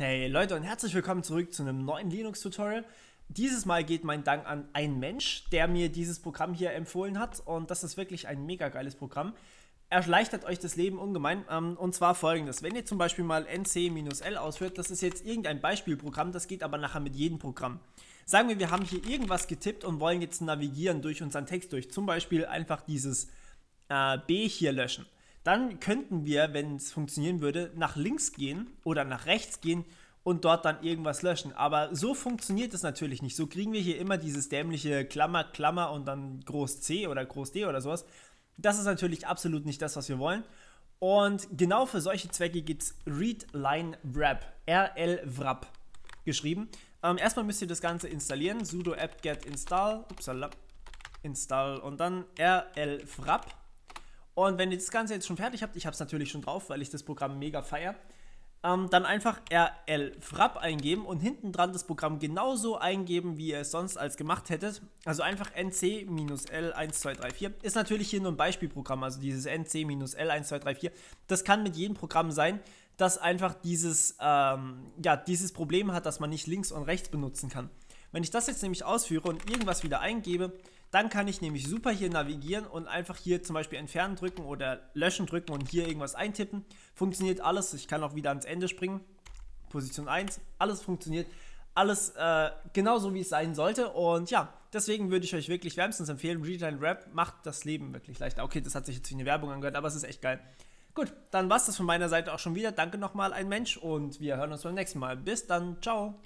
Hey Leute und herzlich willkommen zurück zu einem neuen Linux-Tutorial. Dieses Mal geht mein Dank an einen Mensch, der mir dieses Programm hier empfohlen hat und das ist wirklich ein mega geiles Programm. Erleichtert euch das Leben ungemein ähm, und zwar folgendes. Wenn ihr zum Beispiel mal NC-L ausführt, das ist jetzt irgendein Beispielprogramm, das geht aber nachher mit jedem Programm. Sagen wir, wir haben hier irgendwas getippt und wollen jetzt navigieren durch unseren Text durch. Zum Beispiel einfach dieses äh, B hier löschen dann könnten wir, wenn es funktionieren würde, nach links gehen oder nach rechts gehen und dort dann irgendwas löschen. Aber so funktioniert es natürlich nicht. So kriegen wir hier immer dieses dämliche Klammer, Klammer und dann Groß C oder Groß D oder sowas. Das ist natürlich absolut nicht das, was wir wollen. Und genau für solche Zwecke gibt es readlinewrap, rlwrap geschrieben. Ähm, erstmal müsst ihr das Ganze installieren, sudo apt-get install, install und dann rlwrap und wenn ihr das Ganze jetzt schon fertig habt, ich habe es natürlich schon drauf, weil ich das Programm mega feier, ähm, dann einfach rlfrap eingeben und hinten dran das Programm genauso eingeben, wie ihr es sonst als gemacht hättet. Also einfach nc-l1234. Ist natürlich hier nur ein Beispielprogramm, also dieses nc-l1234. Das kann mit jedem Programm sein, das einfach dieses, ähm, ja, dieses Problem hat, dass man nicht links und rechts benutzen kann. Wenn ich das jetzt nämlich ausführe und irgendwas wieder eingebe, dann kann ich nämlich super hier navigieren und einfach hier zum Beispiel entfernen drücken oder löschen drücken und hier irgendwas eintippen. Funktioniert alles. Ich kann auch wieder ans Ende springen. Position 1, alles funktioniert. Alles äh, genauso, wie es sein sollte. Und ja, deswegen würde ich euch wirklich wärmstens empfehlen. Readline Rap macht das Leben wirklich leichter. Okay, das hat sich jetzt wie eine Werbung angehört, aber es ist echt geil. Gut, dann war es das von meiner Seite auch schon wieder. Danke nochmal, ein Mensch, und wir hören uns beim nächsten Mal. Bis dann, ciao.